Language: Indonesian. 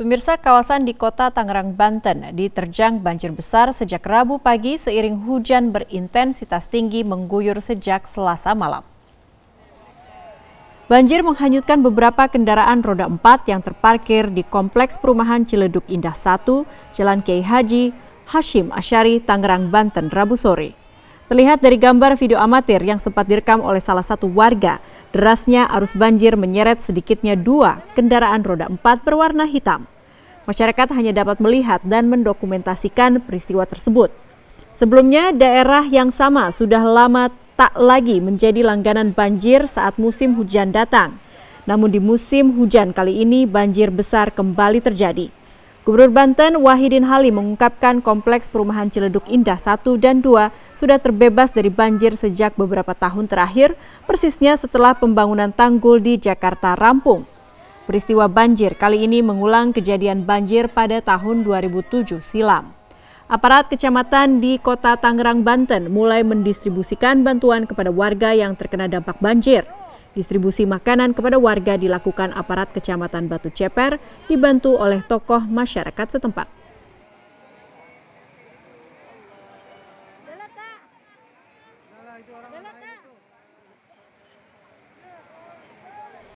Pemirsa kawasan di kota Tangerang, Banten diterjang banjir besar sejak Rabu pagi seiring hujan berintensitas tinggi mengguyur sejak selasa malam. Banjir menghanyutkan beberapa kendaraan roda empat yang terparkir di Kompleks Perumahan Ciledug Indah 1, Jalan Kiai Haji, Hashim Asyari, Tangerang, Banten, Rabu sore. Terlihat dari gambar video amatir yang sempat direkam oleh salah satu warga, Derasnya arus banjir menyeret sedikitnya dua kendaraan roda empat berwarna hitam. Masyarakat hanya dapat melihat dan mendokumentasikan peristiwa tersebut. Sebelumnya, daerah yang sama sudah lama tak lagi menjadi langganan banjir saat musim hujan datang. Namun di musim hujan kali ini banjir besar kembali terjadi. Gubernur Banten Wahidin Halim mengungkapkan kompleks perumahan Ciledug Indah 1 dan 2 sudah terbebas dari banjir sejak beberapa tahun terakhir, persisnya setelah pembangunan tanggul di Jakarta rampung. Peristiwa banjir kali ini mengulang kejadian banjir pada tahun 2007 silam. Aparat kecamatan di kota Tangerang, Banten mulai mendistribusikan bantuan kepada warga yang terkena dampak banjir. Distribusi makanan kepada warga dilakukan aparat Kecamatan Batu Ceper dibantu oleh tokoh masyarakat setempat.